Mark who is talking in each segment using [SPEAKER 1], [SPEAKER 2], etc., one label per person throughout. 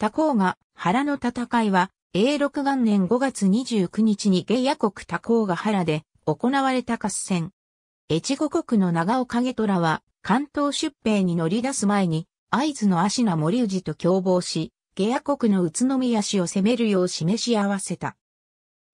[SPEAKER 1] 他甲賀、原の戦いは、永禄元年5月29日に下野国他甲賀原で行われた合戦。越後国の長尾影虎は、関東出兵に乗り出す前に、合図の足名森氏と共謀し、下野国の宇都宮氏を攻めるよう示し合わせた。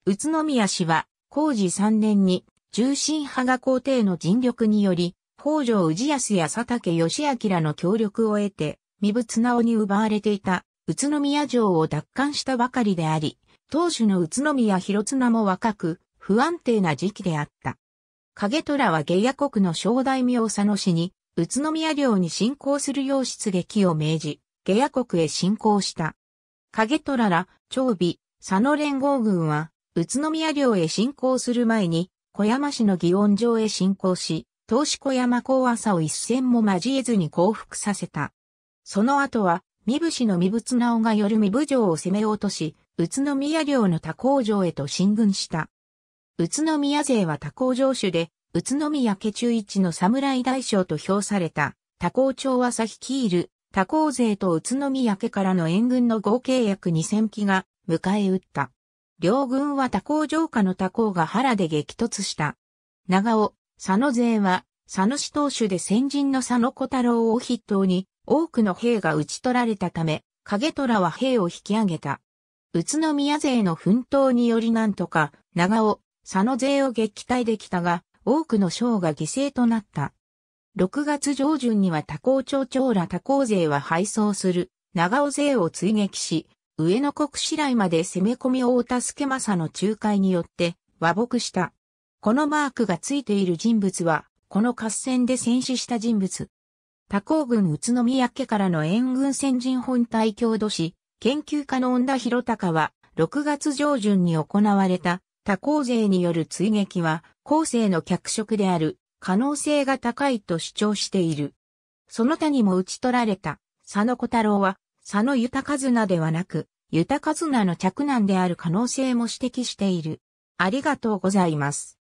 [SPEAKER 1] 宇都宮氏は、工事3年に、重臣派が皇帝の尽力により、北条氏康や佐竹義明らの協力を得て、身仏直に奪われていた宇都宮城を奪還したばかりであり、当主の宇都宮広綱も若く、不安定な時期であった。影虎は下野国の正大名佐野氏に、宇都宮領に侵攻するよう出撃を命じ、下野国へ侵攻した。影虎ら、長尾、佐野連合軍は、宇都宮領へ侵攻する前に、小山市の祇園城へ侵攻し、東志小山高朝を一戦も交えずに降伏させた。その後は、三伏の三仏直がよる身部城を攻め落とし、宇都宮領の多工城へと進軍した。宇都宮勢は多工城主で、宇都宮家中一の侍大将と評された、多工町は先率いる、多工勢と宇都宮家からの援軍の合計約二千機が迎え撃った。両軍は多工城下の多工が原で激突した。長尾、佐野勢は、佐野市当主で先人の佐野小太郎を筆頭に、多くの兵が討ち取られたため、影虎は兵を引き上げた。宇都宮勢の奮闘によりなんとか、長尾、佐野勢を撃退できたが、多くの将が犠牲となった。6月上旬には多幸町長ら多幸勢は敗走する、長尾勢を追撃し、上野国次来まで攻め込みを大助政の仲介によって和睦した。このマークがついている人物は、この合戦で戦死した人物。多幸郡宇都宮家からの援軍先人本隊郷土史、研究家の恩田博隆は、6月上旬に行われた多幸勢による追撃は、後世の脚色である可能性が高いと主張している。その他にも打ち取られた佐野小太郎は、佐野豊綱ではなく、豊綱の嫡男である可能性も指摘している。ありがとうございます。